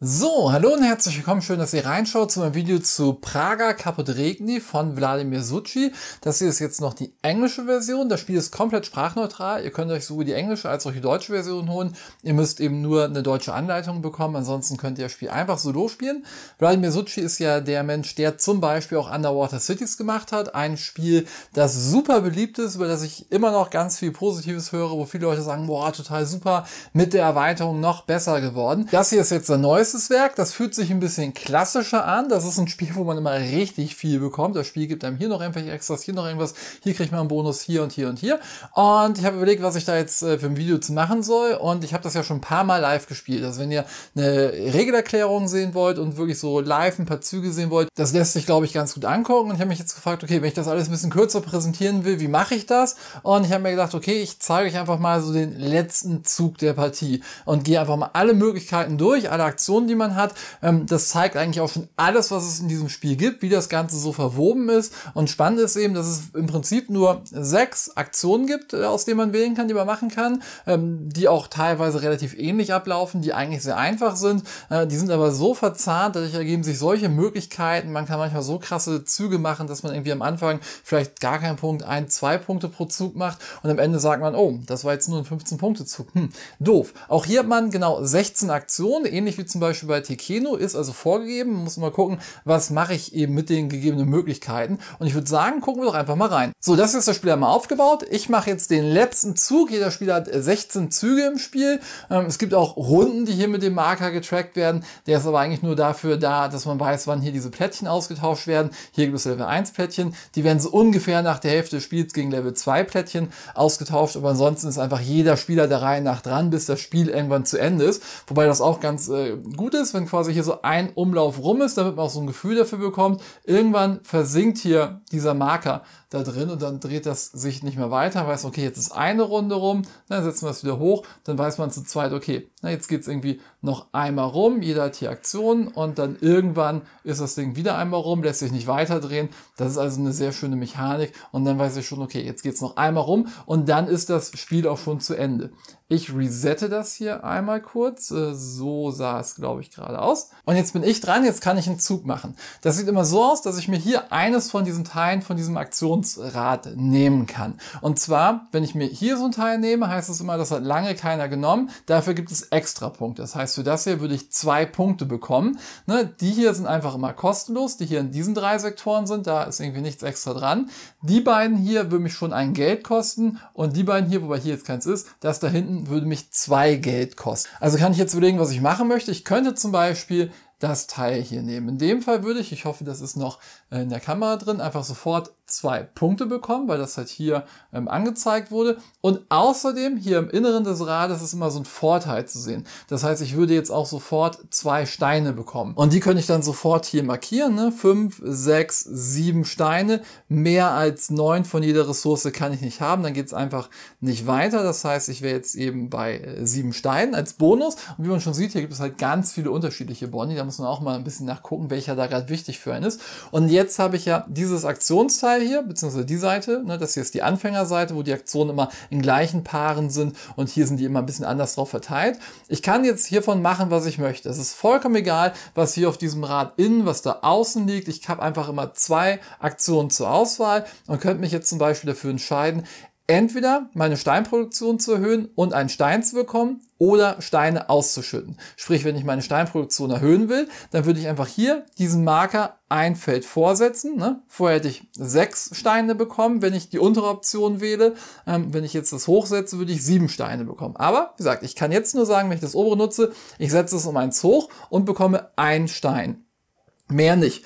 So, hallo und herzlich willkommen. Schön, dass ihr reinschaut zu meinem Video zu Praga Regni von Wladimir Succi. Das hier ist jetzt noch die englische Version. Das Spiel ist komplett sprachneutral. Ihr könnt euch sowohl die englische als auch die deutsche Version holen. Ihr müsst eben nur eine deutsche Anleitung bekommen. Ansonsten könnt ihr das Spiel einfach so durchspielen. Wladimir Succi ist ja der Mensch, der zum Beispiel auch Underwater Cities gemacht hat. Ein Spiel, das super beliebt ist, über das ich immer noch ganz viel Positives höre, wo viele Leute sagen, boah, total super, mit der Erweiterung noch besser geworden. Das hier ist jetzt der neueste Werk. Das fühlt sich ein bisschen klassischer an. Das ist ein Spiel, wo man immer richtig viel bekommt. Das Spiel gibt einem hier noch irgendwelche Extras, hier noch irgendwas. Hier kriegt man einen Bonus, hier und hier und hier. Und ich habe überlegt, was ich da jetzt äh, für ein Video zu machen soll. Und ich habe das ja schon ein paar Mal live gespielt. Also wenn ihr eine Regelerklärung sehen wollt und wirklich so live ein paar Züge sehen wollt, das lässt sich, glaube ich, ganz gut angucken. Und ich habe mich jetzt gefragt, okay, wenn ich das alles ein bisschen kürzer präsentieren will, wie mache ich das? Und ich habe mir gedacht, okay, ich zeige euch einfach mal so den letzten Zug der Partie und gehe einfach mal alle Möglichkeiten durch, alle Aktionen Optionen, die man hat. Ähm, das zeigt eigentlich auch schon alles, was es in diesem Spiel gibt, wie das Ganze so verwoben ist. Und spannend ist eben, dass es im Prinzip nur sechs Aktionen gibt, äh, aus denen man wählen kann, die man machen kann, ähm, die auch teilweise relativ ähnlich ablaufen, die eigentlich sehr einfach sind. Äh, die sind aber so verzahnt, dadurch ergeben sich solche Möglichkeiten. Man kann manchmal so krasse Züge machen, dass man irgendwie am Anfang vielleicht gar keinen Punkt, ein, zwei Punkte pro Zug macht und am Ende sagt man, oh, das war jetzt nur ein 15-Punkte-Zug. Hm, doof. Auch hier hat man genau 16 Aktionen, ähnlich wie zum Beispiel Beispiel bei Tekeno ist also vorgegeben, muss mal gucken, was mache ich eben mit den gegebenen Möglichkeiten. Und ich würde sagen, gucken wir doch einfach mal rein. So, das ist das Spiel einmal aufgebaut. Ich mache jetzt den letzten Zug. Jeder Spieler hat 16 äh, Züge im Spiel. Ähm, es gibt auch Runden, die hier mit dem Marker getrackt werden. Der ist aber eigentlich nur dafür da, dass man weiß, wann hier diese Plättchen ausgetauscht werden. Hier gibt es Level 1 Plättchen. Die werden so ungefähr nach der Hälfte des Spiels gegen Level 2 Plättchen ausgetauscht. Aber ansonsten ist einfach jeder Spieler der Reihe nach dran, bis das Spiel irgendwann zu Ende ist. Wobei das auch ganz äh, gut ist, wenn quasi hier so ein Umlauf rum ist, damit man auch so ein Gefühl dafür bekommt. Irgendwann versinkt hier dieser Marker da drin und dann dreht das sich nicht mehr weiter. weiß, okay, jetzt ist eine Runde rum, dann setzen wir es wieder hoch, dann weiß man zu zweit, okay, na, jetzt geht es irgendwie noch einmal rum, jeder hat hier Aktionen und dann irgendwann ist das Ding wieder einmal rum, lässt sich nicht weiter drehen. Das ist also eine sehr schöne Mechanik und dann weiß ich schon, okay, jetzt geht es noch einmal rum und dann ist das Spiel auch schon zu Ende. Ich resette das hier einmal kurz. Äh, so sah es, glaube ich, gerade aus. Und jetzt bin ich dran, jetzt kann ich einen Zug machen. Das sieht immer so aus, dass ich mir hier eines von diesen Teilen von diesem Aktionsrad nehmen kann. Und zwar, wenn ich mir hier so ein Teil nehme, heißt es immer, das hat lange keiner genommen. Dafür gibt es extra Punkte. Das heißt, für das hier würde ich zwei Punkte bekommen. Ne, die hier sind einfach immer kostenlos, die hier in diesen drei Sektoren sind. Da ist irgendwie nichts extra dran. Die beiden hier würden mich schon ein Geld kosten. Und die beiden hier, wobei hier jetzt keins ist, das da hinten würde mich zwei Geld kosten. Also kann ich jetzt überlegen, was ich machen möchte. Ich könnte zum Beispiel das Teil hier nehmen. In dem Fall würde ich, ich hoffe, das ist noch äh, in der Kamera drin, einfach sofort zwei Punkte bekommen, weil das halt hier ähm, angezeigt wurde. Und außerdem hier im Inneren des Rades ist immer so ein Vorteil zu sehen. Das heißt, ich würde jetzt auch sofort zwei Steine bekommen. Und die könnte ich dann sofort hier markieren. Ne? Fünf, sechs, sieben Steine. Mehr als neun von jeder Ressource kann ich nicht haben. Dann geht es einfach nicht weiter. Das heißt, ich wäre jetzt eben bei äh, sieben Steinen als Bonus. Und wie man schon sieht, hier gibt es halt ganz viele unterschiedliche Bonnie. Da muss man auch mal ein bisschen nachgucken, welcher da gerade wichtig für einen ist. Und jetzt habe ich ja dieses Aktionsteil Teil hier, beziehungsweise die Seite. Ne? Das hier ist die Anfängerseite, wo die Aktionen immer in gleichen Paaren sind und hier sind die immer ein bisschen anders drauf verteilt. Ich kann jetzt hiervon machen, was ich möchte. Es ist vollkommen egal, was hier auf diesem Rad innen, was da außen liegt. Ich habe einfach immer zwei Aktionen zur Auswahl und könnte mich jetzt zum Beispiel dafür entscheiden, entweder meine Steinproduktion zu erhöhen und einen Stein zu bekommen oder Steine auszuschütten. Sprich, wenn ich meine Steinproduktion erhöhen will, dann würde ich einfach hier diesen Marker ein Feld vorsetzen. Ne? Vorher hätte ich sechs Steine bekommen, wenn ich die untere Option wähle. Ähm, wenn ich jetzt das hochsetze, würde ich sieben Steine bekommen. Aber, wie gesagt, ich kann jetzt nur sagen, wenn ich das obere nutze, ich setze es um eins hoch und bekomme einen Stein. Mehr nicht.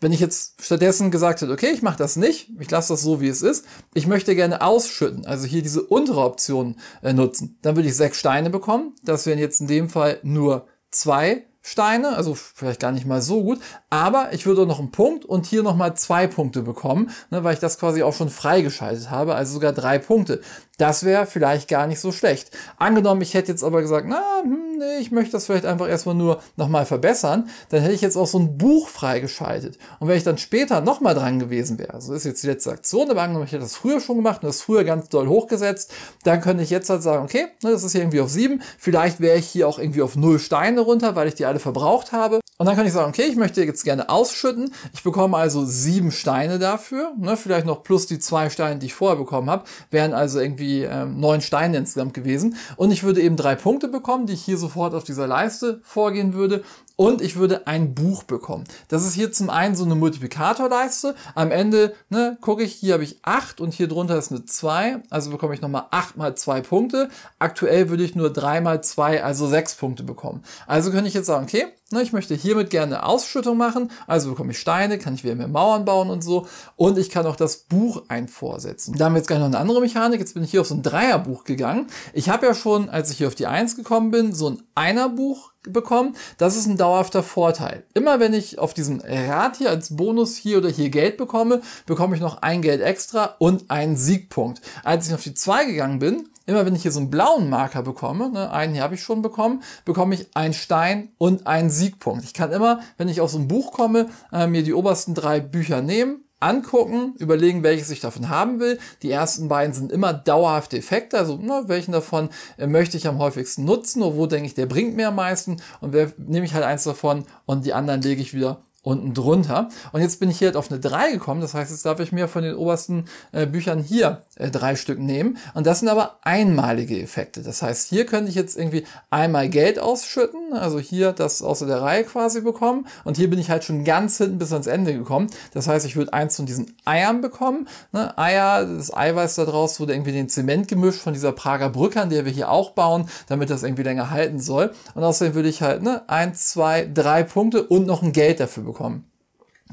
Wenn ich jetzt stattdessen gesagt hätte, okay, ich mache das nicht, ich lasse das so, wie es ist, ich möchte gerne ausschütten, also hier diese untere Option äh, nutzen, dann würde ich sechs Steine bekommen. Das wären jetzt in dem Fall nur zwei Steine, also vielleicht gar nicht mal so gut, aber ich würde noch einen Punkt und hier nochmal zwei Punkte bekommen, ne, weil ich das quasi auch schon freigeschaltet habe, also sogar drei Punkte. Das wäre vielleicht gar nicht so schlecht. Angenommen, ich hätte jetzt aber gesagt, na, hm, nee, ich möchte das vielleicht einfach erstmal nur nochmal verbessern, dann hätte ich jetzt auch so ein Buch freigeschaltet. Und wenn ich dann später nochmal dran gewesen wäre, so also ist jetzt die letzte Aktion, aber angenommen, ich hätte das früher schon gemacht und das früher ganz doll hochgesetzt, dann könnte ich jetzt halt sagen, okay, ne, das ist hier irgendwie auf sieben, vielleicht wäre ich hier auch irgendwie auf null Steine runter, weil ich die alle verbraucht habe. Und dann kann ich sagen, okay, ich möchte jetzt gerne ausschütten. Ich bekomme also sieben Steine dafür. Ne? Vielleicht noch plus die zwei Steine, die ich vorher bekommen habe. Wären also irgendwie ähm, neun Steine insgesamt gewesen. Und ich würde eben drei Punkte bekommen, die ich hier sofort auf dieser Leiste vorgehen würde und ich würde ein Buch bekommen. Das ist hier zum einen so eine Multiplikatorleiste. Am Ende ne, gucke ich, hier habe ich 8 und hier drunter ist eine 2, also bekomme ich nochmal 8 mal 2 Punkte. Aktuell würde ich nur 3 mal 2, also 6 Punkte bekommen. Also könnte ich jetzt sagen, okay, ne, ich möchte hiermit gerne Ausschüttung machen, also bekomme ich Steine, kann ich wieder mehr Mauern bauen und so und ich kann auch das Buch einvorsetzen. Da haben wir jetzt gleich noch eine andere Mechanik, jetzt bin ich hier auf so ein Dreierbuch gegangen. Ich habe ja schon, als ich hier auf die 1 gekommen bin, so ein einer Buch bekommen. Das ist ein dauerhafter Vorteil. Immer wenn ich auf diesem Rad hier als Bonus hier oder hier Geld bekomme, bekomme ich noch ein Geld extra und einen Siegpunkt. Als ich auf die 2 gegangen bin, immer wenn ich hier so einen blauen Marker bekomme, ne, einen hier habe ich schon bekommen, bekomme ich einen Stein und einen Siegpunkt. Ich kann immer, wenn ich auf so ein Buch komme, äh, mir die obersten drei Bücher nehmen angucken, überlegen, welches ich davon haben will. Die ersten beiden sind immer dauerhafte Effekte, also na, ne, welchen davon äh, möchte ich am häufigsten nutzen oder wo denke ich, der bringt mir am meisten und wer, nehme ich halt eins davon und die anderen lege ich wieder unten drunter. Und jetzt bin ich hier halt auf eine 3 gekommen, das heißt, jetzt darf ich mir von den obersten äh, Büchern hier äh, drei Stück nehmen. Und das sind aber einmalige Effekte. Das heißt, hier könnte ich jetzt irgendwie einmal Geld ausschütten, also hier das außer der Reihe quasi bekommen. Und hier bin ich halt schon ganz hinten bis ans Ende gekommen. Das heißt, ich würde eins von diesen Eiern bekommen. Ne? Eier, das Eiweiß da draus wurde irgendwie den Zement gemischt von dieser Prager Brücke, an der wir hier auch bauen, damit das irgendwie länger halten soll. Und außerdem würde ich halt ne, eins, zwei, drei Punkte und noch ein Geld dafür bekommen.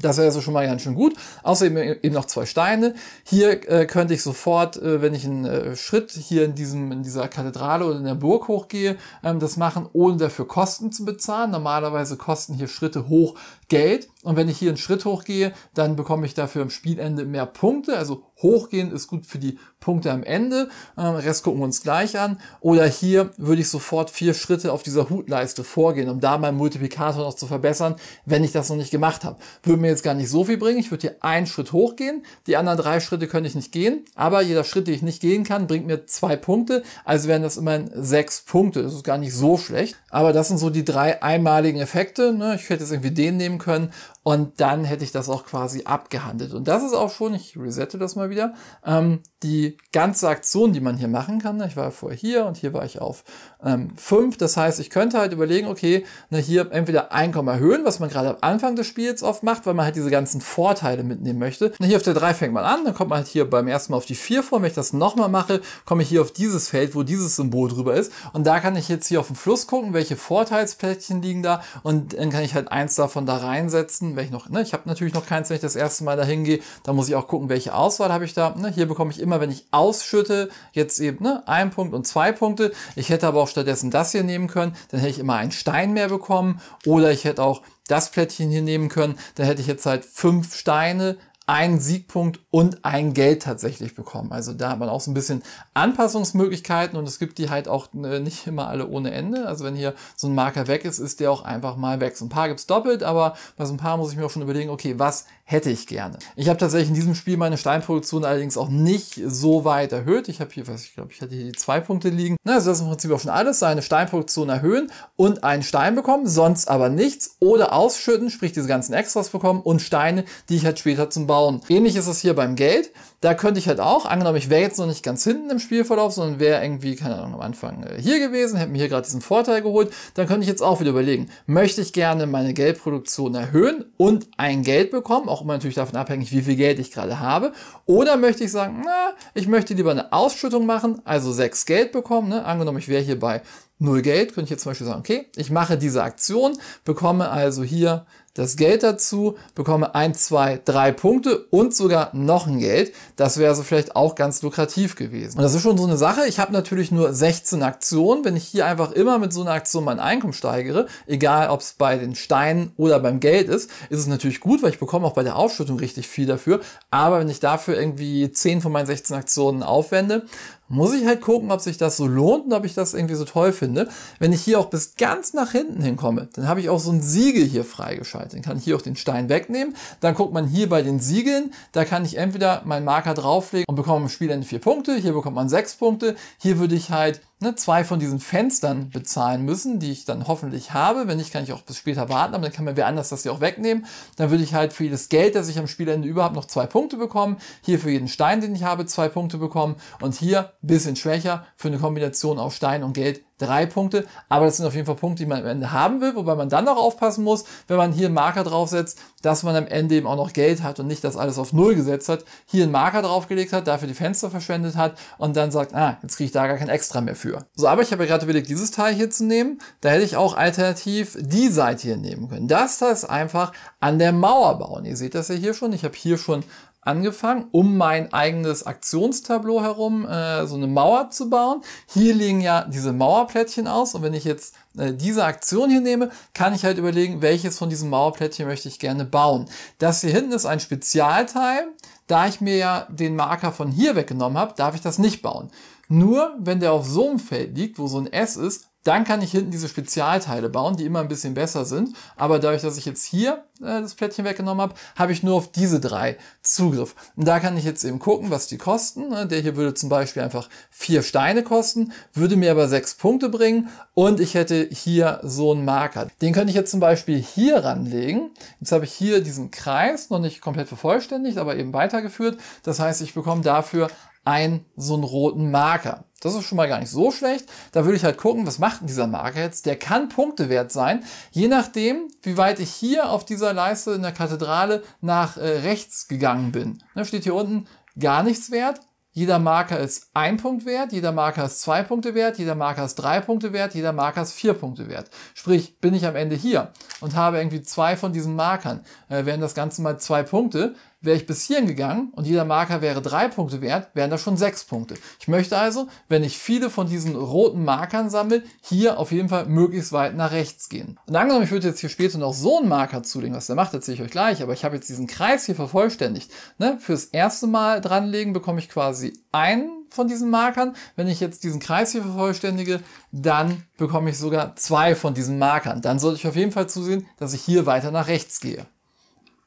Das wäre also schon mal ganz schön gut. Außerdem e-, eben noch zwei Steine. Hier äh, könnte ich sofort, äh, wenn ich einen äh, Schritt hier in diesem in dieser Kathedrale oder in der Burg hochgehe, ähm, das machen, ohne dafür Kosten zu bezahlen. Normalerweise kosten hier Schritte hoch Geld. Und wenn ich hier einen Schritt hochgehe, dann bekomme ich dafür am Spielende mehr Punkte. Also hochgehen ist gut für die Punkte am Ende. Ähm, Rest gucken wir uns gleich an. Oder hier würde ich sofort vier Schritte auf dieser Hutleiste vorgehen, um da meinen Multiplikator noch zu verbessern, wenn ich das noch nicht gemacht habe. Würde mir jetzt gar nicht so viel bringen. Ich würde hier einen Schritt hochgehen. Die anderen drei Schritte könnte ich nicht gehen. Aber jeder Schritt, den ich nicht gehen kann, bringt mir zwei Punkte. Also wären das immerhin sechs Punkte. Das ist gar nicht so schlecht. Aber das sind so die drei einmaligen Effekte. Ne? Ich hätte jetzt irgendwie den nehmen können und dann hätte ich das auch quasi abgehandelt. Und das ist auch schon, ich resette das mal wieder, ähm, die ganze Aktion, die man hier machen kann. Ich war vorher hier und hier war ich auf ähm, 5. Das heißt, ich könnte halt überlegen, okay, na, ne, hier entweder Einkommen erhöhen, was man gerade am Anfang des Spiels oft macht, weil man halt diese ganzen Vorteile mitnehmen möchte. Na, ne, hier auf der 3 fängt man an, dann kommt man halt hier beim ersten Mal auf die 4 vor. Wenn ich das nochmal mache, komme ich hier auf dieses Feld, wo dieses Symbol drüber ist. Und da kann ich jetzt hier auf den Fluss gucken, welche Vorteilsplättchen liegen da. Und dann kann ich halt eins davon da reinsetzen, gucken, welche noch. Ne? Ich habe natürlich noch keins, wenn ich das erste Mal dahin gehe. Da muss ich auch gucken, welche Auswahl habe ich da. Ne? Hier bekomme ich immer, wenn ich ausschütte, jetzt eben ne? ein Punkt und zwei Punkte. Ich hätte aber auch stattdessen das hier nehmen können. Dann hätte ich immer einen Stein mehr bekommen. Oder ich hätte auch das Plättchen hier nehmen können. Dann hätte ich jetzt halt fünf Steine, einen Siegpunkt und ein Geld tatsächlich bekommen. Also da hat man auch so ein bisschen Anpassungsmöglichkeiten und es gibt die halt auch äh, nicht immer alle ohne Ende. Also wenn hier so ein Marker weg ist, ist der auch einfach mal weg. So ein paar gibt's doppelt, aber bei so ein paar muss ich mir auch schon überlegen, okay, was hätte ich gerne. Ich habe tatsächlich in diesem Spiel meine Steinproduktion allerdings auch nicht so weit erhöht. Ich habe hier, was ich glaube, ich hatte hier die zwei Punkte liegen. Na, also das ist im Prinzip auch schon alles. Seine Steinproduktion erhöhen und einen Stein bekommen, sonst aber nichts. Oder ausschütten, sprich diese ganzen Extras bekommen und Steine, die ich halt später zum Bauen. Ähnlich ist es hier beim Geld. Da könnte ich halt auch, angenommen, ich wäre jetzt noch nicht ganz hinten im Spielverlauf, sondern wäre irgendwie, keine Ahnung, am Anfang äh, hier gewesen, hätte mir hier gerade diesen Vorteil geholt, dann könnte ich jetzt auch wieder überlegen, möchte ich gerne meine Geldproduktion erhöhen und ein Geld bekommen, auch immer natürlich davon abhängig, wie viel Geld ich gerade habe. Oder möchte ich sagen, na, ich möchte lieber eine Ausschüttung machen, also sechs Geld bekommen. Ne? Angenommen, ich wäre hier bei null Geld, könnte ich jetzt zum Beispiel sagen, okay, ich mache diese Aktion, bekomme also hier das Geld dazu, bekomme ein, zwei, drei Punkte und sogar noch ein Geld. Das wäre also vielleicht auch ganz lukrativ gewesen. Und das ist schon so eine Sache. Ich habe natürlich nur 16 Aktionen. Wenn ich hier einfach immer mit so einer Aktion mein Einkommen steigere, egal ob es bei den Steinen oder beim Geld ist, ist es natürlich gut, weil ich bekomme auch bei der Ausschüttung richtig viel dafür. Aber wenn ich dafür irgendwie 10 von meinen 16 Aktionen aufwende, muss ich halt gucken, ob sich das so lohnt und ob ich das irgendwie so toll finde. Wenn ich hier auch bis ganz nach hinten hinkomme, dann habe ich auch so ein Siegel hier freigeschaltet. Dann kann ich hier auch den Stein wegnehmen. Dann guckt man hier bei den Siegeln, da kann ich entweder meinen Marker drauflegen und bekomme im Spielende vier Punkte. Hier bekommt man sechs Punkte. Hier würde ich halt ne, zwei von diesen Fenstern bezahlen müssen, die ich dann hoffentlich habe. Wenn nicht, kann ich auch bis später warten, aber dann kann man wer anders das ja auch wegnehmen. Dann würde ich halt für jedes Geld, das ich am Spielende überhaupt noch zwei Punkte bekommen. Hier für jeden Stein, den ich habe, zwei Punkte bekommen. Und hier, bisschen schwächer, für eine Kombination auf Stein und Geld drei Punkte, aber das sind auf jeden Fall Punkte, die man am Ende haben will, wobei man dann noch aufpassen muss, wenn man hier einen Marker draufsetzt, dass man am Ende eben auch noch Geld hat und nicht das alles auf Null gesetzt hat, hier einen Marker draufgelegt hat, dafür die Fenster verschwendet hat und dann sagt, ah, jetzt kriege ich da gar kein Extra mehr für. So, aber ich habe ja gerade überlegt, dieses Teil hier zu nehmen, da hätte ich auch alternativ die Seite hier nehmen können. Das heißt einfach an der Mauer bauen. Ihr seht das ja hier schon, ich habe hier schon angefangen, um mein eigenes Aktionstableau herum äh, so eine Mauer zu bauen. Hier liegen ja diese Mauerplättchen aus und wenn ich jetzt äh, diese Aktion hier nehme, kann ich halt überlegen, welches von diesen Mauerplättchen möchte ich gerne bauen. Das hier hinten ist ein Spezialteil. Da ich mir ja den Marker von hier weggenommen habe, darf ich das nicht bauen. Nur wenn der auf so einem Feld liegt, wo so ein S ist, dann kann ich hinten diese Spezialteile bauen, die immer ein bisschen besser sind. Aber dadurch, dass ich jetzt hier äh, das Plättchen weggenommen habe, habe ich nur auf diese drei Zugriff. Und da kann ich jetzt eben gucken, was die kosten. Ne? Der hier würde zum Beispiel einfach vier Steine kosten, würde mir aber sechs Punkte bringen und ich hätte hier so einen Marker. Den könnte ich jetzt zum Beispiel hier ranlegen. Jetzt habe ich hier diesen Kreis noch nicht komplett vervollständigt, aber eben weitergeführt. Das heißt, ich bekomme dafür ein so einen roten Marker. Das ist schon mal gar nicht so schlecht. Da würde ich halt gucken, was macht denn dieser Marker jetzt? Der kann Punkte wert sein, je nachdem, wie weit ich hier auf dieser Leiste in der Kathedrale nach äh, rechts gegangen bin. Da ne, steht hier unten gar nichts wert. Jeder Marker ist ein Punkt wert, jeder Marker ist zwei Punkte wert, jeder Marker ist drei Punkte wert, jeder Marker ist vier Punkte wert. Sprich, bin ich am Ende hier und habe irgendwie zwei von diesen Markern, äh, wären das Ganze mal zwei Punkte, wäre ich bis hierhin gegangen und jeder Marker wäre drei Punkte wert, wären das schon sechs Punkte. Ich möchte also, wenn ich viele von diesen roten Markern sammle, hier auf jeden Fall möglichst weit nach rechts gehen. Und angenommen, ich würde jetzt hier später noch so einen Marker zulegen, was der macht, erzähle ich euch gleich, aber ich habe jetzt diesen Kreis hier vervollständigt. Ne? Fürs erste Mal dranlegen bekomme ich quasi einen von diesen Markern. Wenn ich jetzt diesen Kreis hier vervollständige, dann bekomme ich sogar zwei von diesen Markern. Dann sollte ich auf jeden Fall zusehen, dass ich hier weiter nach rechts gehe.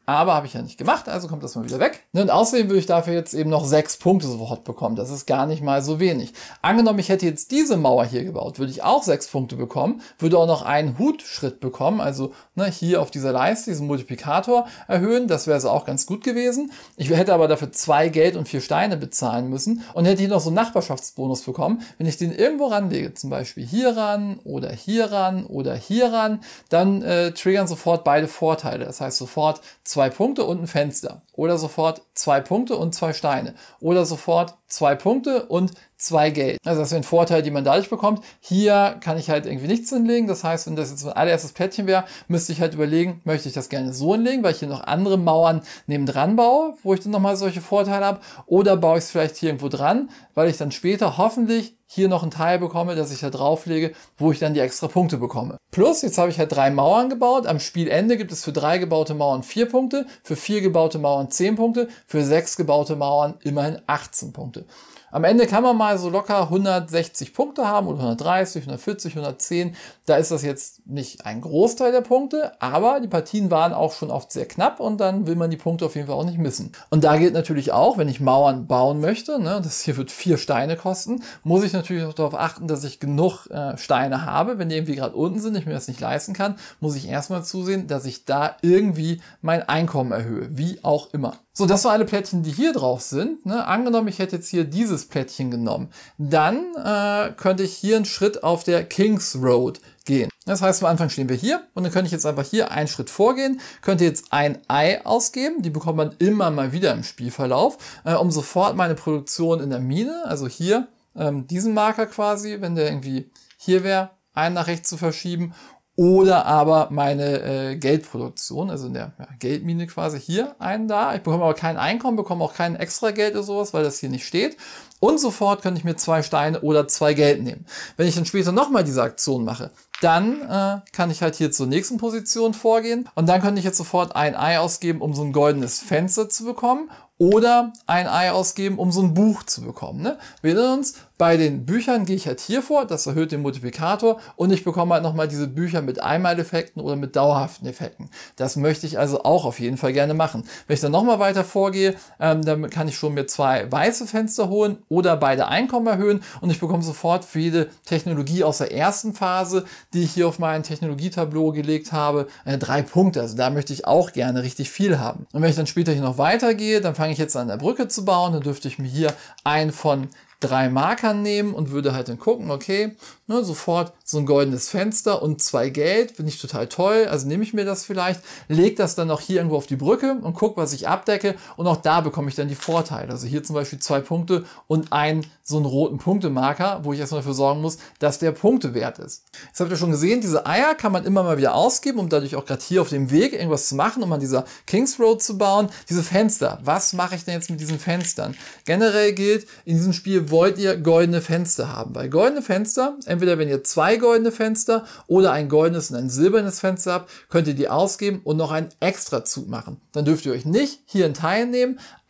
Aber habe ich ja nicht gemacht, also kommt das mal wieder weg. Ne, und außerdem würde ich dafür jetzt eben noch sechs Punkte sofort bekommen. Das ist gar nicht mal so wenig. Angenommen, ich hätte jetzt diese Mauer hier gebaut, würde ich auch sechs Punkte bekommen, würde auch noch einen Hutschritt bekommen, also ne, hier auf dieser Leiste diesen Multiplikator erhöhen. Das wäre also auch ganz gut gewesen. Ich hätte aber dafür zwei Geld und vier Steine bezahlen müssen und hätte hier noch so einen Nachbarschaftsbonus bekommen. Wenn ich den irgendwo ranlege, zum Beispiel hier ran oder hier ran oder hier ran, dann äh, triggern sofort beide Vorteile. Das heißt sofort zwei zwei Punkte und ein Fenster. Oder sofort zwei Punkte und zwei Steine. Oder sofort zwei Punkte und zwei Geld. Also das wäre ein Vorteil, den man dadurch bekommt. Hier kann ich halt irgendwie nichts hinlegen. Das heißt, wenn das jetzt mein allererstes Plättchen wäre, müsste ich halt überlegen, möchte ich das gerne so hinlegen, weil ich hier noch andere Mauern neben dran baue, wo ich dann nochmal solche Vorteile habe. Oder baue ich es vielleicht hier irgendwo dran, weil ich dann später hoffentlich hier noch einen Teil bekomme, dass ich da drauflege, wo ich dann die extra Punkte bekomme. Plus, jetzt habe ich halt drei Mauern gebaut. Am Spielende gibt es für drei gebaute Mauern vier Punkte, für vier gebaute Mauern zehn Punkte, für sechs gebaute Mauern immerhin 18 Punkte. Am Ende kann man mal so locker 160 Punkte haben oder 130, 140, 110. Da ist das jetzt nicht ein Großteil der Punkte, aber die Partien waren auch schon oft sehr knapp und dann will man die Punkte auf jeden Fall auch nicht missen. Und da gilt natürlich auch, wenn ich Mauern bauen möchte, ne, das hier wird vier Steine kosten, muss ich natürlich auch darauf achten, dass ich genug äh, Steine habe. Wenn die irgendwie gerade unten sind, ich mir das nicht leisten kann, muss ich erstmal zusehen, dass ich da irgendwie mein Einkommen erhöhe, wie auch immer. So, das waren alle Plättchen, die hier drauf sind. Ne? Angenommen, ich hätte jetzt hier dieses Plättchen genommen. Dann äh, könnte ich hier einen Schritt auf der Kings Road gehen. Das heißt, am Anfang stehen wir hier und dann könnte ich jetzt einfach hier einen Schritt vorgehen, könnte jetzt ein Ei ausgeben, die bekommt man immer mal wieder im Spielverlauf, äh, um sofort meine Produktion in der Mine, also hier ähm, diesen Marker quasi, wenn der irgendwie hier wäre, einen nach rechts zu verschieben oder aber meine äh, Geldproduktion, also in der ja, Geldmine quasi hier einen da. Ich bekomme aber kein Einkommen, bekomme auch kein extra Geld oder sowas, weil das hier nicht steht. Und sofort könnte ich mir zwei Steine oder zwei Geld nehmen. Wenn ich dann später nochmal diese Aktion mache, dann äh, kann ich halt hier zur nächsten Position vorgehen und dann könnte ich jetzt sofort ein Ei ausgeben, um so ein goldenes Fenster zu bekommen oder ein Ei ausgeben, um so ein Buch zu bekommen. Ne? Wir erinnern uns, bei den Büchern gehe ich halt hier vor, das erhöht den Multiplikator und ich bekomme halt nochmal diese Bücher mit Einmaleffekten oder mit dauerhaften Effekten. Das möchte ich also auch auf jeden Fall gerne machen. Wenn ich dann nochmal weiter vorgehe, ähm, dann kann ich schon mir zwei weiße Fenster holen oder beide Einkommen erhöhen und ich bekomme sofort für jede Technologie aus der ersten Phase, die ich hier auf mein Technologietableau gelegt habe, äh, drei Punkte. Also da möchte ich auch gerne richtig viel haben. Und wenn ich dann später hier noch weitergehe, dann fange ich jetzt an der Brücke zu bauen, dann dürfte ich mir hier ein von drei Markern nehmen und würde halt dann gucken, okay, Ne, sofort so ein goldenes Fenster und zwei Geld, finde ich total toll, also nehme ich mir das vielleicht, lege das dann auch hier irgendwo auf die Brücke und gucke, was ich abdecke und auch da bekomme ich dann die Vorteile. Also hier zum Beispiel zwei Punkte und einen so einen roten Punktemarker, wo ich erstmal dafür sorgen muss, dass der Punkte wert ist. Jetzt habt ihr schon gesehen, diese Eier kann man immer mal wieder ausgeben, um dadurch auch gerade hier auf dem Weg irgendwas zu machen, um an dieser Kings Road zu bauen. Diese Fenster, was mache ich denn jetzt mit diesen Fenstern? Generell gilt, in diesem Spiel wollt ihr goldene Fenster haben, weil goldene Fenster, Entweder wenn ihr zwei goldene Fenster oder ein goldenes und ein silbernes Fenster habt, könnt ihr die ausgeben und noch einen extra Zug machen. Dann dürft ihr euch nicht hier in Teilen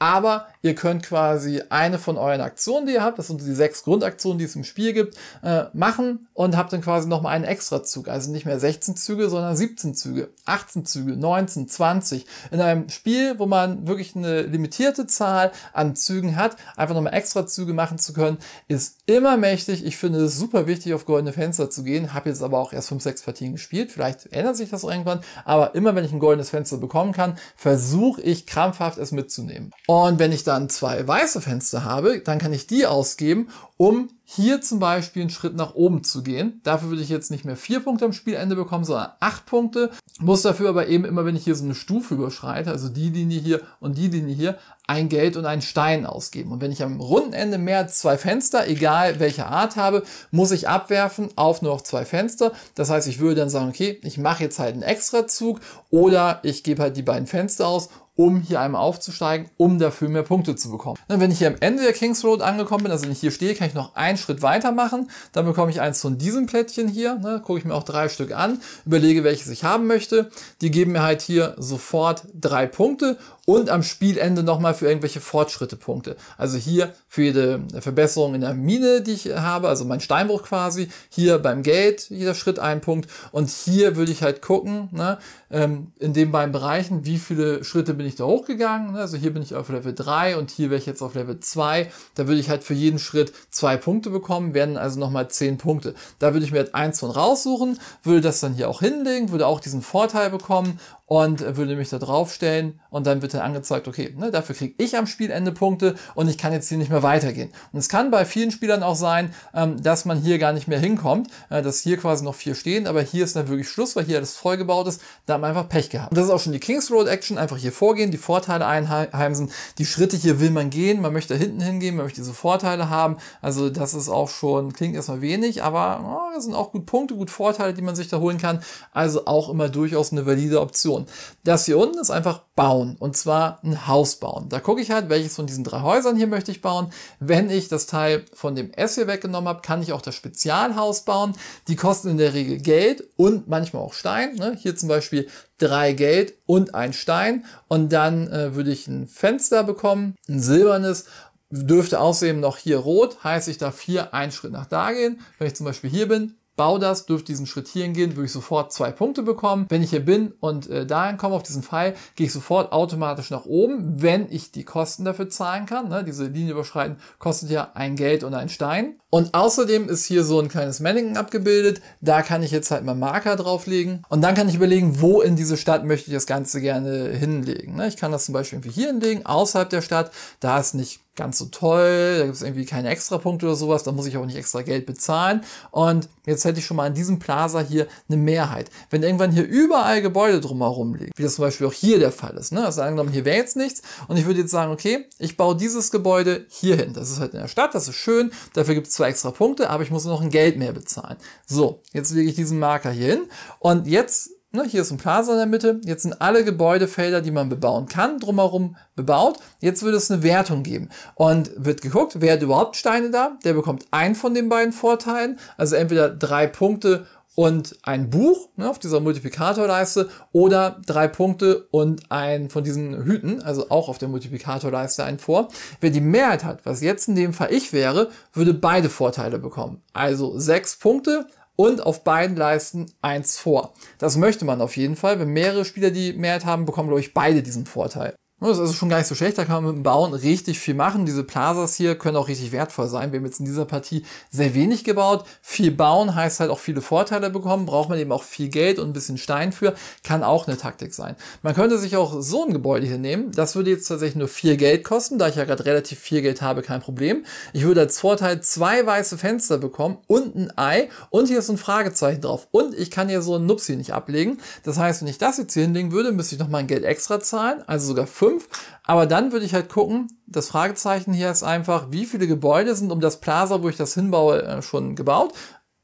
aber ihr könnt quasi eine von euren Aktionen, die ihr habt, das sind die sechs Grundaktionen, die es im Spiel gibt, äh, machen und habt dann quasi nochmal einen Extrazug. Also nicht mehr 16 Züge, sondern 17 Züge, 18 Züge, 19, 20. In einem Spiel, wo man wirklich eine limitierte Zahl an Zügen hat, einfach nochmal extra Züge machen zu können, ist immer mächtig. Ich finde es super wichtig, auf goldene Fenster zu gehen. Hab jetzt aber auch erst 5, 6 Partien gespielt. Vielleicht ändert sich das irgendwann. Aber immer wenn ich ein goldenes Fenster bekommen kann, versuche ich krampfhaft es mitzunehmen. Und wenn ich dann zwei weiße Fenster habe, dann kann ich die ausgeben, um hier zum Beispiel einen Schritt nach oben zu gehen. Dafür würde ich jetzt nicht mehr vier Punkte am Spielende bekommen, sondern acht Punkte. Muss dafür aber eben immer, wenn ich hier so eine Stufe überschreite, also die Linie hier und die Linie hier, ein Geld und einen Stein ausgeben. Und wenn ich am Rundenende mehr als zwei Fenster, egal welche Art habe, muss ich abwerfen auf nur noch zwei Fenster. Das heißt, ich würde dann sagen, okay, ich mache jetzt halt einen Extrazug oder ich gebe halt die beiden Fenster aus um hier einmal aufzusteigen, um dafür mehr Punkte zu bekommen. Und wenn ich hier am Ende der Kings Road angekommen bin, also wenn ich hier stehe, kann ich noch einen Schritt weiter machen. Dann bekomme ich eins von diesen Plättchen hier, ne, gucke ich mir auch drei Stück an, überlege, welches ich haben möchte. Die geben mir halt hier sofort drei Punkte und am Spielende nochmal für irgendwelche Fortschritte Punkte. Also hier für jede Verbesserung in der Mine, die ich habe, also mein Steinbruch quasi, hier beim Gate, jeder Schritt ein Punkt und hier würde ich halt gucken, ne, ähm, in den beiden Bereichen, wie viele Schritte bin ich da hochgegangen, ne? also hier bin ich auf Level 3 und hier wäre ich jetzt auf Level 2, da würde ich halt für jeden Schritt zwei Punkte bekommen, werden also nochmal 10 Punkte. Da würde ich mir halt eins von raussuchen, würde das dann hier auch hinlegen, würde auch diesen Vorteil bekommen und würde mich da draufstellen und dann wird dann angezeigt, okay, ne, dafür kriege ich am Spielende Punkte und ich kann jetzt hier nicht mehr weitergehen. Und es kann bei vielen Spielern auch sein, ähm, dass man hier gar nicht mehr hinkommt, äh, dass hier quasi noch vier stehen, aber hier ist dann wirklich Schluss, weil hier alles vollgebaut ist, da haben wir einfach Pech gehabt. Und das ist auch schon die Kings Road Action, einfach hier vorgehen, die Vorteile einheimsen, die Schritte hier will man gehen, man möchte da hinten hingehen, man möchte diese Vorteile haben, also das ist auch schon, klingt erstmal wenig, aber oh, das sind auch gut Punkte, gut Vorteile, die man sich da holen kann, also auch immer durchaus eine valide Option. Version. Das hier unten ist einfach bauen und zwar ein Haus bauen. Da gucke ich halt, welches von diesen drei Häusern hier möchte ich bauen. Wenn ich das Teil von dem S hier weggenommen habe, kann ich auch das Spezialhaus bauen. Die kosten in der Regel Geld und manchmal auch Stein. Ne? Hier zum Beispiel drei Geld und ein Stein und dann äh, würde ich ein Fenster bekommen, ein silbernes dürfte außerdem noch hier rot, heißt ich darf hier einen Schritt nach da gehen. Wenn ich zum Beispiel hier bin, baue das, dürfte diesen Schritt hierhin gehen, würde ich sofort zwei Punkte bekommen. Wenn ich hier bin und äh, dahin komme auf diesen Pfeil, gehe ich sofort automatisch nach oben, wenn ich die Kosten dafür zahlen kann. Ne? Diese Linie überschreiten kostet ja ein Geld und einen Stein. Und außerdem ist hier so ein kleines Mannequin abgebildet. Da kann ich jetzt halt meinen Marker drauflegen. Und dann kann ich überlegen, wo in diese Stadt möchte ich das Ganze gerne hinlegen. Ne? Ich kann das zum Beispiel irgendwie hier hinlegen, außerhalb der Stadt. Da ist nicht ganz so toll, da gibt es irgendwie keine Extrapunkte oder sowas, da muss ich auch nicht extra Geld bezahlen. Und jetzt hätte ich schon mal an diesem Plaza hier eine Mehrheit. Wenn irgendwann hier überall Gebäude drumherum liegen, wie das zum Beispiel auch hier der Fall ist, ne? also angenommen, hier wäre jetzt nichts und ich würde jetzt sagen, okay, ich baue dieses Gebäude hier hin. Das ist halt in der Stadt, das ist schön, dafür gibt es zwar extra Punkte, aber ich muss noch ein Geld mehr bezahlen. So, jetzt lege ich diesen Marker hier hin und jetzt, ne, hier ist ein Plaza in der Mitte, jetzt sind alle Gebäudefelder, die man bebauen kann, drumherum bebaut. Jetzt wird es eine Wertung geben und wird geguckt, wer hat überhaupt Steine da, der bekommt einen von den beiden Vorteilen, also entweder drei Punkte und ein Buch ne, auf dieser Multiplikatorleiste oder drei Punkte und ein von diesen Hüten, also auch auf der Multiplikatorleiste ein Vor. Wer die Mehrheit hat, was jetzt in dem Fall ich wäre, würde beide Vorteile bekommen. Also sechs Punkte und auf beiden Leisten eins vor. Das möchte man auf jeden Fall. Wenn mehrere Spieler die Mehrheit haben, bekommen, glaube ich, beide diesen Vorteil. Das ist also schon gar nicht so schlecht, da kann man mit dem Bauen richtig viel machen. Diese Plazas hier können auch richtig wertvoll sein. Wir haben jetzt in dieser Partie sehr wenig gebaut. Viel bauen heißt halt auch viele Vorteile bekommen, braucht man eben auch viel Geld und ein bisschen Stein für, kann auch eine Taktik sein. Man könnte sich auch so ein Gebäude hier nehmen. Das würde jetzt tatsächlich nur viel Geld kosten, da ich ja gerade relativ viel Geld habe, kein Problem. Ich würde als Vorteil zwei weiße Fenster bekommen und ein Ei und hier ist so ein Fragezeichen drauf. Und ich kann hier so ein Nupsi nicht ablegen. Das heißt, wenn ich das jetzt hier hinlegen würde, müsste ich nochmal ein Geld extra zahlen, also sogar 5 5. Aber dann würde ich halt gucken, das Fragezeichen hier ist einfach, wie viele Gebäude sind um das Plaza, wo ich das hinbaue, äh, schon gebaut.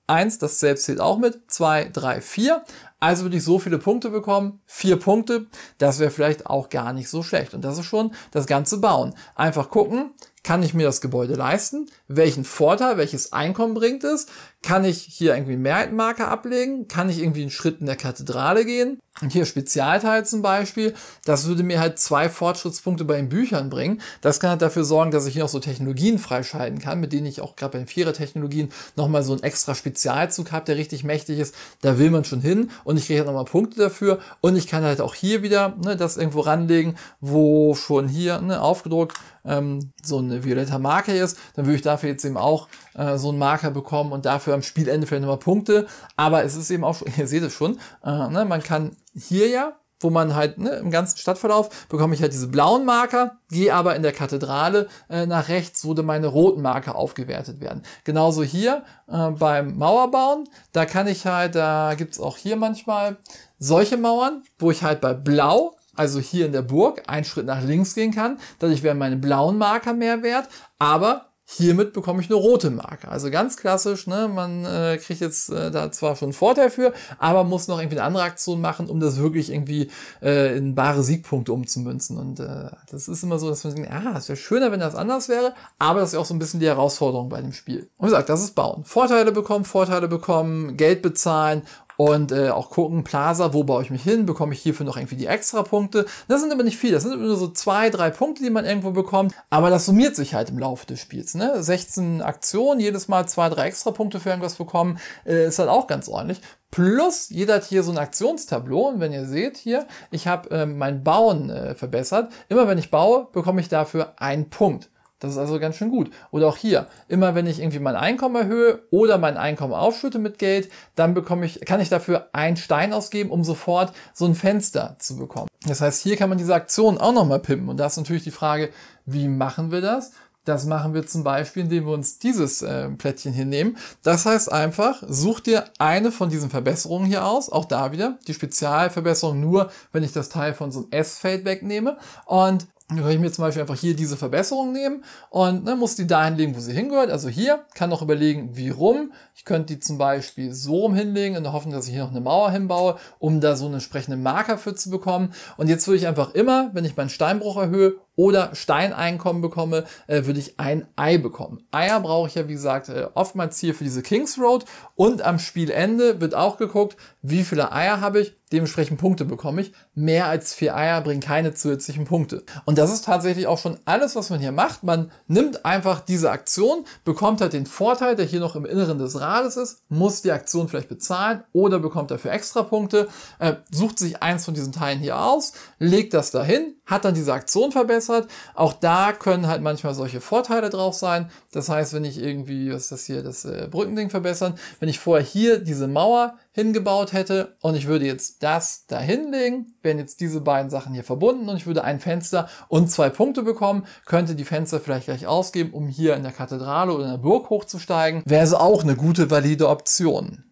Eins, das selbst zählt auch mit. Zwei, drei, vier. Also würde ich so viele Punkte bekommen. Vier Punkte, das wäre vielleicht auch gar nicht so schlecht. Und das ist schon das ganze Bauen. Einfach gucken, kann ich mir das Gebäude leisten? Welchen Vorteil, welches Einkommen bringt es? kann ich hier irgendwie einen Mehrheitenmarker ablegen? Kann ich irgendwie einen Schritt in der Kathedrale gehen? Und hier Spezialteil zum Beispiel, das würde mir halt zwei Fortschrittspunkte bei den Büchern bringen. Das kann halt dafür sorgen, dass ich hier noch so Technologien freischalten kann, mit denen ich auch gerade bei den Vierer-Technologien nochmal so einen extra Spezialzug habe, der richtig mächtig ist. Da will man schon hin und ich kriege halt nochmal Punkte dafür. Und ich kann halt auch hier wieder ne, das irgendwo ranlegen, wo schon hier ne, aufgedruckt ähm, so ein violetter Marker ist, dann würde ich dafür jetzt eben auch äh, so einen Marker bekommen und dafür am Spielende vielleicht nochmal Punkte. Aber es ist eben auch, schon, ihr seht es schon, äh, ne, man kann hier ja wo man halt ne, im ganzen Stadtverlauf bekomme ich halt diese blauen Marker, gehe aber in der Kathedrale äh, nach rechts, wo dann meine roten Marker aufgewertet werden. Genauso hier äh, beim Mauerbauen, da kann ich halt, da gibt es auch hier manchmal solche Mauern, wo ich halt bei blau also hier in der Burg, einen Schritt nach links gehen kann. Dadurch wären meine blauen Marker mehr wert, aber hiermit bekomme ich eine rote Marke. Also ganz klassisch, ne? man äh, kriegt jetzt äh, da zwar schon einen Vorteil für, aber muss noch irgendwie eine andere Aktion machen, um das wirklich irgendwie äh, in bare Siegpunkte umzumünzen. Und äh, das ist immer so, dass man denkt, ah, es wäre schöner, wenn das anders wäre, aber das ist ja auch so ein bisschen die Herausforderung bei dem Spiel. Und wie gesagt, das ist Bauen. Vorteile bekommen, Vorteile bekommen, Geld bezahlen und äh, auch gucken, Plaza, wo baue ich mich hin, bekomme ich hierfür noch irgendwie die extra Punkte. Das sind immer nicht viele, das sind immer nur so zwei, drei Punkte, die man irgendwo bekommt, aber das summiert sich halt im Laufe des Spiels. Ne? 16 Aktionen, jedes Mal zwei, drei extra Punkte für irgendwas bekommen, äh, ist halt auch ganz ordentlich. Plus, jeder hat hier so ein Aktionstableau. Und wenn ihr seht hier, ich habe äh, mein Bauen äh, verbessert. Immer wenn ich baue, bekomme ich dafür einen Punkt. Das ist also ganz schön gut. Oder auch hier, immer wenn ich irgendwie mein Einkommen erhöhe oder mein Einkommen aufschütte mit Geld, dann bekomme ich, kann ich dafür einen Stein ausgeben, um sofort so ein Fenster zu bekommen. Das heißt, hier kann man diese Aktion auch nochmal pimpen. Und da ist natürlich die Frage, wie machen wir das? Das machen wir zum Beispiel, indem wir uns dieses äh, Plättchen hier nehmen. Das heißt einfach, such dir eine von diesen Verbesserungen hier aus, auch da wieder, die Spezialverbesserung nur, wenn ich das Teil von so einem S-Feld wegnehme und dann könnte ich mir zum Beispiel einfach hier diese Verbesserung nehmen und ne, muss die dahin legen, wo sie hingehört. Also hier kann noch überlegen, wie rum. Ich könnte die zum Beispiel so rum hinlegen und hoffen, dass ich hier noch eine Mauer hinbaue, um da so einen entsprechenden Marker für zu bekommen. Und jetzt würde ich einfach immer, wenn ich meinen Steinbruch erhöhe, oder Steineinkommen bekomme, äh, würde ich ein Ei bekommen. Eier brauche ich ja, wie gesagt, äh, oftmals hier für diese Kings Road. Und am Spielende wird auch geguckt, wie viele Eier habe ich, dementsprechend Punkte bekomme ich. Mehr als vier Eier bringen keine zusätzlichen Punkte. Und das ist tatsächlich auch schon alles, was man hier macht. Man nimmt einfach diese Aktion, bekommt halt den Vorteil, der hier noch im Inneren des Rades ist, muss die Aktion vielleicht bezahlen oder bekommt dafür extra Punkte, äh, sucht sich eins von diesen Teilen hier aus, legt das dahin, hat dann diese Aktion verbessert. Auch da können halt manchmal solche Vorteile drauf sein. Das heißt, wenn ich irgendwie, was ist das hier, das äh, Brückending verbessern, wenn ich vorher hier diese Mauer hingebaut hätte und ich würde jetzt das da hinlegen, wären jetzt diese beiden Sachen hier verbunden und ich würde ein Fenster und zwei Punkte bekommen, könnte die Fenster vielleicht gleich ausgeben, um hier in der Kathedrale oder in der Burg hochzusteigen, wäre es also auch eine gute, valide Option.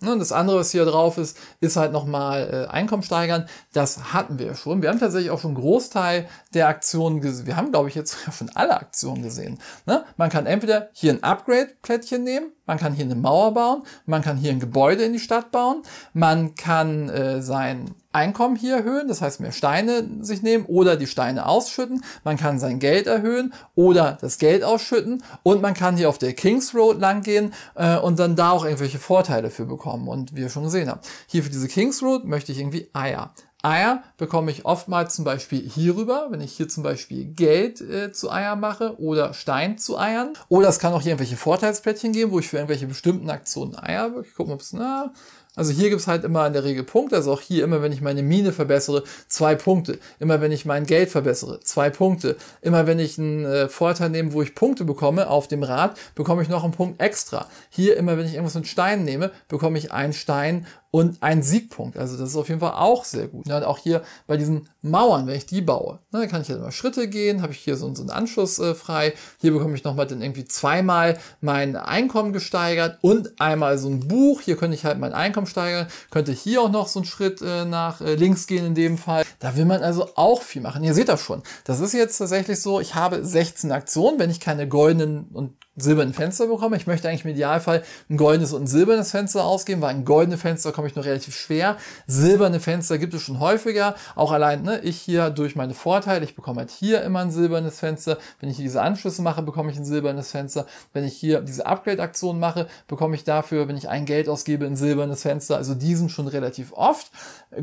Ne, und das andere, was hier drauf ist, ist halt nochmal äh, Einkommen steigern. Das hatten wir schon. Wir haben tatsächlich auch schon einen Großteil der Aktionen gesehen. Wir haben, glaube ich, jetzt schon alle Aktionen gesehen. Ne? Man kann entweder hier ein Upgrade-Plättchen nehmen, man kann hier eine Mauer bauen, man kann hier ein Gebäude in die Stadt bauen, man kann äh, sein Einkommen hier erhöhen, das heißt mehr Steine sich nehmen oder die Steine ausschütten, man kann sein Geld erhöhen oder das Geld ausschütten und man kann hier auf der Kings Road langgehen äh, und dann da auch irgendwelche Vorteile für bekommen und wie ihr schon gesehen habt. Hier für diese Kings Road möchte ich irgendwie Eier. Eier bekomme ich oftmals zum Beispiel hierüber, wenn ich hier zum Beispiel Geld äh, zu Eier mache oder Stein zu Eiern. Oder es kann auch hier irgendwelche Vorteilsplättchen geben, wo ich für irgendwelche bestimmten Aktionen Eier, ich gucke mal, ob es, na, also hier gibt's halt immer in der Regel Punkte, also auch hier immer, wenn ich meine Mine verbessere, zwei Punkte. Immer, wenn ich mein Geld verbessere, zwei Punkte. Immer, wenn ich einen äh, Vorteil nehme, wo ich Punkte bekomme auf dem Rad, bekomme ich noch einen Punkt extra. Hier immer, wenn ich irgendwas mit Steinen nehme, bekomme ich einen Stein und ein Siegpunkt. Also das ist auf jeden Fall auch sehr gut. Ja, ne? und auch hier bei diesen Mauern, wenn ich die baue, ne, kann ich ja immer Schritte gehen, habe ich hier so, so einen Anschluss äh, frei. Hier bekomme ich nochmal dann irgendwie zweimal mein Einkommen gesteigert und einmal so ein Buch. Hier könnte ich halt mein Einkommen steigern, könnte hier auch noch so einen Schritt äh, nach äh, links gehen in dem Fall. Da will man also auch viel machen. Ihr seht das schon. Das ist jetzt tatsächlich so, ich habe 16 Aktionen. Wenn ich keine goldenen und silbernen Fenster bekomme. Ich möchte eigentlich im Idealfall ein goldenes und ein silbernes Fenster ausgeben, weil ein goldenes Fenster komme ich nur relativ schwer. Silberne Fenster gibt es schon häufiger. Auch allein ne, ich hier durch meine Vorteile, ich bekomme halt hier immer ein silbernes Fenster. Wenn ich diese Anschlüsse mache, bekomme ich ein silbernes Fenster. Wenn ich hier diese Upgrade-Aktion mache, bekomme ich dafür, wenn ich ein Geld ausgebe, ein silbernes Fenster. Also diesen schon relativ oft.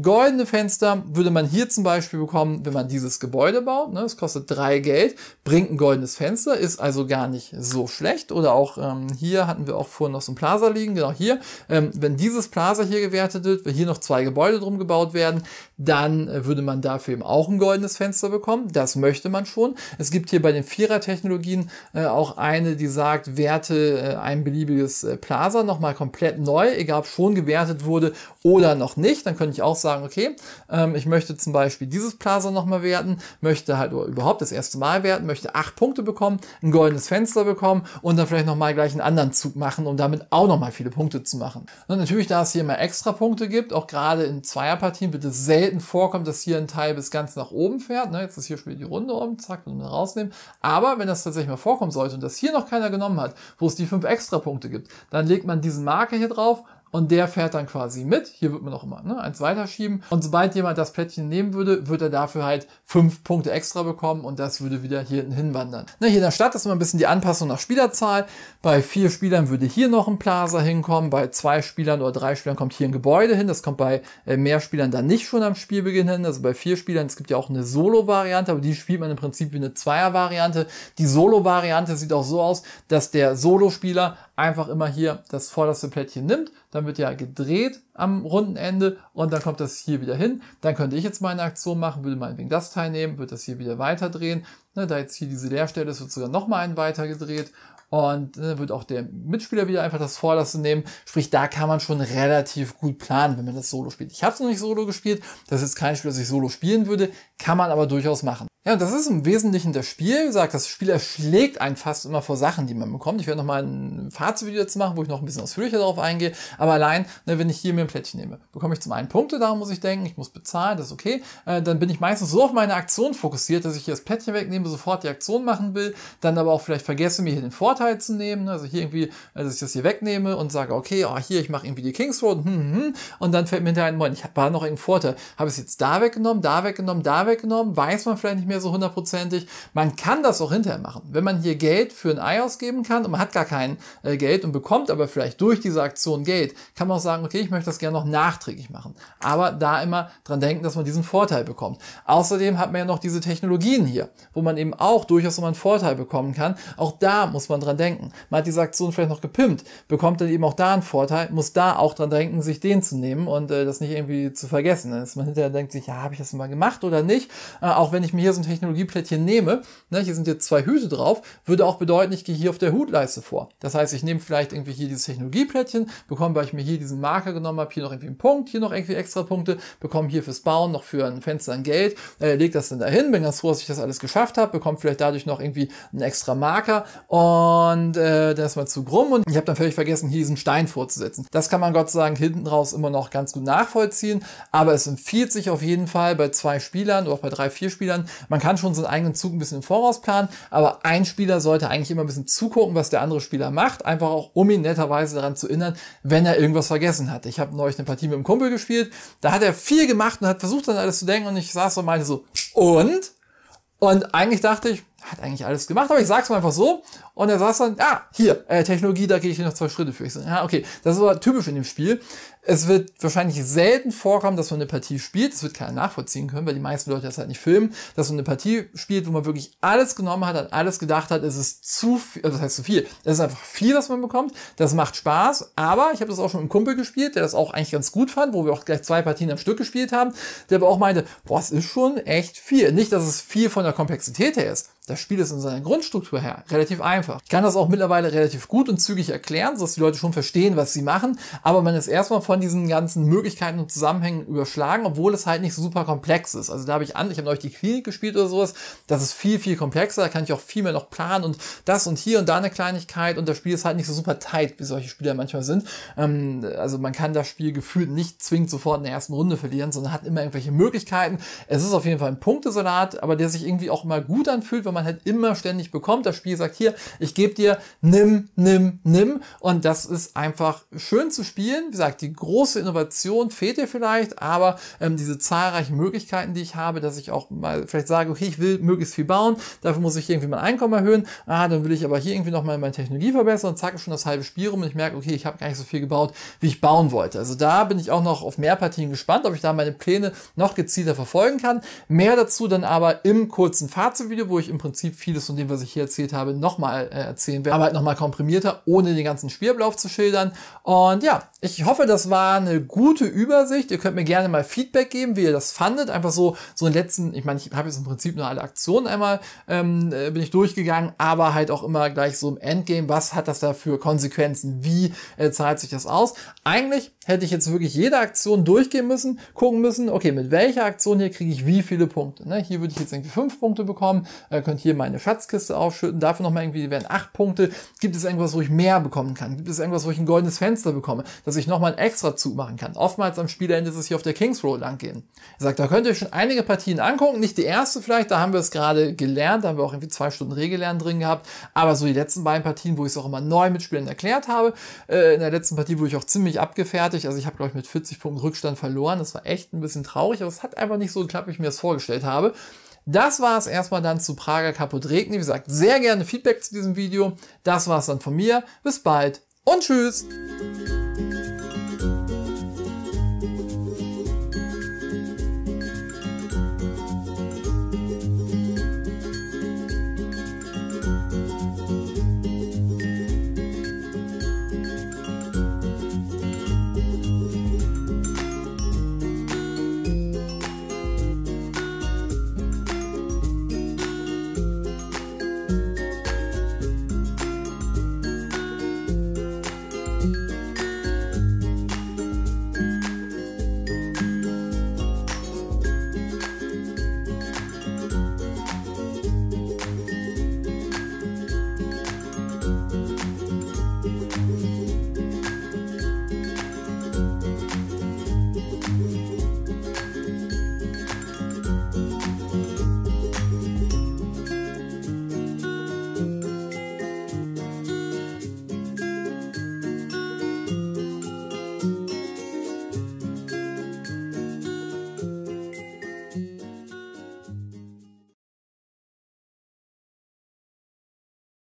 Goldene Fenster würde man hier zum Beispiel bekommen, wenn man dieses Gebäude baut. Ne? kostet drei Geld, bringt ein goldenes Fenster, ist also gar nicht so schwer schlecht oder auch ähm, hier hatten wir auch vorhin noch so ein Plaza liegen, genau hier. Ähm, wenn dieses Plaza hier gewertet wird, wenn hier noch zwei Gebäude drum gebaut werden, dann äh, würde man dafür eben auch ein goldenes Fenster bekommen. Das möchte man schon. Es gibt hier bei den Vierer-Technologien äh, auch eine, die sagt, werte äh, ein beliebiges äh, Plaza nochmal komplett neu, egal ob schon gewertet wurde oder noch nicht. Dann könnte ich auch sagen, okay, ähm, ich möchte zum Beispiel dieses Plaza nochmal werten, möchte halt überhaupt das erste Mal werten, möchte acht Punkte bekommen, ein goldenes Fenster bekommen und dann vielleicht nochmal gleich einen anderen Zug machen, um damit auch nochmal viele Punkte zu machen. Und natürlich, da es hier immer extra Punkte gibt, auch gerade in Zweierpartien, bitte selten selten vorkommt, dass hier ein Teil bis ganz nach oben fährt. Ne? Jetzt ist hier schon wieder die Runde um, zack, und dann rausnehmen. Aber wenn das tatsächlich mal vorkommen sollte und das hier noch keiner genommen hat, wo es die fünf extra Punkte gibt, dann legt man diesen Marker hier drauf und der fährt dann quasi mit. Hier wird man noch immer ne, eins weiterschieben. Und sobald jemand das Plättchen nehmen würde, wird er dafür halt fünf Punkte extra bekommen und das würde wieder hier hinwandern. Ne, hier in der Stadt ist immer ein bisschen die Anpassung nach Spielerzahl. Bei vier Spielern würde hier noch ein Plaza hinkommen. Bei zwei Spielern oder drei Spielern kommt hier ein Gebäude hin. Das kommt bei äh, mehr Spielern dann nicht schon am Spielbeginn hin. Also bei vier Spielern, es gibt ja auch eine Solo-Variante, aber die spielt man im Prinzip wie eine Zweier-Variante. Die Solo-Variante sieht auch so aus, dass der Solo-Spieler einfach immer hier das vorderste Plättchen nimmt dann wird ja gedreht am Rundenende und dann kommt das hier wieder hin. Dann könnte ich jetzt meine Aktion machen, würde meinetwegen das teilnehmen, würde das hier wieder weiter drehen. Ne, da jetzt hier diese Leerstelle ist, wird sogar nochmal ein weiter gedreht und ne, dann wird auch der Mitspieler wieder einfach das Vorderste nehmen. Sprich, da kann man schon relativ gut planen, wenn man das Solo spielt. Ich habe es noch nicht Solo gespielt, das ist kein Spiel, das ich Solo spielen würde, kann man aber durchaus machen. Ja, und das ist im Wesentlichen das Spiel. Wie gesagt, das Spiel erschlägt einen fast immer vor Sachen, die man bekommt. Ich werde nochmal ein Fazitvideo dazu machen, wo ich noch ein bisschen ausführlicher darauf eingehe. Aber allein, ne, wenn ich hier mir ein Plättchen nehme, bekomme ich zum einen Punkte, daran muss ich denken, ich muss bezahlen, das ist okay. Äh, dann bin ich meistens so auf meine Aktion fokussiert, dass ich hier das Plättchen wegnehme, sofort die Aktion machen will, dann aber auch vielleicht vergesse, mir hier den Vorteil zu nehmen. Ne? Also hier irgendwie, äh, dass ich das hier wegnehme und sage, okay, oh, hier, ich mache irgendwie die Kings Road, hm, hm, hm. und dann fällt mir hinterher ein, Moment, ich war noch irgendeinen Vorteil. Habe ich es jetzt da weggenommen, da weggenommen, da weggenommen, weiß man vielleicht nicht mehr, mehr so hundertprozentig. Man kann das auch hinterher machen. Wenn man hier Geld für ein Ei ausgeben kann und man hat gar kein äh, Geld und bekommt aber vielleicht durch diese Aktion Geld, kann man auch sagen, okay, ich möchte das gerne noch nachträglich machen. Aber da immer dran denken, dass man diesen Vorteil bekommt. Außerdem hat man ja noch diese Technologien hier, wo man eben auch durchaus nochmal einen Vorteil bekommen kann. Auch da muss man dran denken. Man hat diese Aktion vielleicht noch gepimpt, bekommt dann eben auch da einen Vorteil, muss da auch dran denken, sich den zu nehmen und äh, das nicht irgendwie zu vergessen. Dass man hinterher denkt sich, ja, habe ich das mal gemacht oder nicht? Äh, auch wenn ich mir hier so ein Technologieplättchen nehme, ne, hier sind jetzt zwei Hüte drauf, würde auch bedeuten, ich gehe hier auf der Hutleiste vor. Das heißt, ich nehme vielleicht irgendwie hier dieses Technologieplättchen, bekomme, weil ich mir hier diesen Marker genommen habe, hier noch irgendwie einen Punkt, hier noch irgendwie extra Punkte, bekomme hier fürs Bauen noch für ein Fenster ein Geld, äh, leg das dann dahin, bin ganz froh, dass ich das alles geschafft habe, bekomme vielleicht dadurch noch irgendwie einen extra Marker und äh, ist mal zu grumm und ich habe dann völlig vergessen, hier diesen Stein vorzusetzen. Das kann man Gott sei Dank hinten raus immer noch ganz gut nachvollziehen, aber es empfiehlt sich auf jeden Fall bei zwei Spielern oder auch bei drei, vier Spielern, man kann schon seinen eigenen Zug ein bisschen im Voraus planen, aber ein Spieler sollte eigentlich immer ein bisschen zugucken, was der andere Spieler macht, einfach auch um ihn netterweise daran zu erinnern, wenn er irgendwas vergessen hat. Ich habe neulich eine Partie mit einem Kumpel gespielt, da hat er viel gemacht und hat versucht dann alles zu denken und ich saß und meinte so, und? Und eigentlich dachte ich, hat eigentlich alles gemacht, aber ich sag's mal einfach so und er saß dann, ah, hier, äh, Technologie, da gehe ich noch zwei Schritte für. Ich so, ja, okay, das ist aber typisch in dem Spiel. Es wird wahrscheinlich selten vorkommen, dass man eine Partie spielt. Das wird keiner nachvollziehen können, weil die meisten Leute das halt nicht filmen, dass man eine Partie spielt, wo man wirklich alles genommen hat, hat alles gedacht hat. Es ist zu viel, also das heißt zu viel. Es ist einfach viel, was man bekommt. Das macht Spaß, aber ich habe das auch schon mit einem Kumpel gespielt, der das auch eigentlich ganz gut fand, wo wir auch gleich zwei Partien am Stück gespielt haben, der aber auch meinte, boah, es ist schon echt viel. Nicht, dass es viel von der Komplexität her ist. Das Spiel ist in seiner Grundstruktur her relativ einfach einfach. Ich kann das auch mittlerweile relativ gut und zügig erklären, sodass die Leute schon verstehen, was sie machen, aber man ist erstmal von diesen ganzen Möglichkeiten und Zusammenhängen überschlagen, obwohl es halt nicht super komplex ist. Also da habe ich an, ich habe neulich die Klinik gespielt oder sowas, das ist viel, viel komplexer, da kann ich auch viel mehr noch planen und das und hier und da eine Kleinigkeit und das Spiel ist halt nicht so super tight, wie solche Spiele manchmal sind. Ähm, also man kann das Spiel gefühlt nicht zwingend sofort in der ersten Runde verlieren, sondern hat immer irgendwelche Möglichkeiten. Es ist auf jeden Fall ein Punktesalat, aber der sich irgendwie auch mal gut anfühlt, weil man halt immer ständig bekommt. Das Spiel sagt hier, ich gebe dir nimm, nimm, nimm. Und das ist einfach schön zu spielen. Wie gesagt, die große Innovation fehlt dir vielleicht, aber ähm, diese zahlreichen Möglichkeiten, die ich habe, dass ich auch mal vielleicht sage, okay, ich will möglichst viel bauen, dafür muss ich irgendwie mein Einkommen erhöhen. Ah, dann will ich aber hier irgendwie nochmal meine Technologie verbessern und zack, schon das halbe Spiel rum und ich merke, okay, ich habe gar nicht so viel gebaut, wie ich bauen wollte. Also da bin ich auch noch auf mehr Partien gespannt, ob ich da meine Pläne noch gezielter verfolgen kann. Mehr dazu dann aber im kurzen Fazitvideo, wo ich im Prinzip vieles von dem, was ich hier erzählt habe, nochmal nochmal äh, erzählen werde, aber halt nochmal komprimierter, ohne den ganzen Spielablauf zu schildern. Und ja, ich hoffe, das war eine gute Übersicht. Ihr könnt mir gerne mal Feedback geben, wie ihr das fandet. Einfach so, so in den letzten, ich meine, ich habe jetzt im Prinzip nur alle Aktionen einmal, ähm, äh, bin ich durchgegangen, aber halt auch immer gleich so im Endgame, was hat das da für Konsequenzen, wie äh, zahlt sich das aus. Eigentlich hätte ich jetzt wirklich jede Aktion durchgehen müssen, gucken müssen, okay, mit welcher Aktion hier kriege ich wie viele Punkte. Ne? Hier würde ich jetzt irgendwie fünf Punkte bekommen, äh, könnt hier meine Schatzkiste aufschütten, dafür nochmal irgendwie werden acht Punkte. Gibt es irgendwas, wo ich mehr bekommen kann? Gibt es irgendwas, wo ich ein goldenes Fenster bekomme, dass ich nochmal ein extra Zug machen kann? Oftmals am Spielende ist es hier auf der Kings Road gehen. Er sagt, da könnt ihr euch schon einige Partien angucken. Nicht die erste vielleicht, da haben wir es gerade gelernt. Da haben wir auch irgendwie zwei Stunden Regellernen drin gehabt. Aber so die letzten beiden Partien, wo ich es auch immer neu mit Spielern erklärt habe. Äh, in der letzten Partie wurde ich auch ziemlich abgefertigt. Also ich habe, glaube ich, mit 40 Punkten Rückstand verloren. Das war echt ein bisschen traurig, aber es hat einfach nicht so geklappt, wie ich mir das vorgestellt habe. Das war es erstmal dann zu Prager kaputt Kapodregni. Wie gesagt, sehr gerne Feedback zu diesem Video. Das war es dann von mir. Bis bald und tschüss!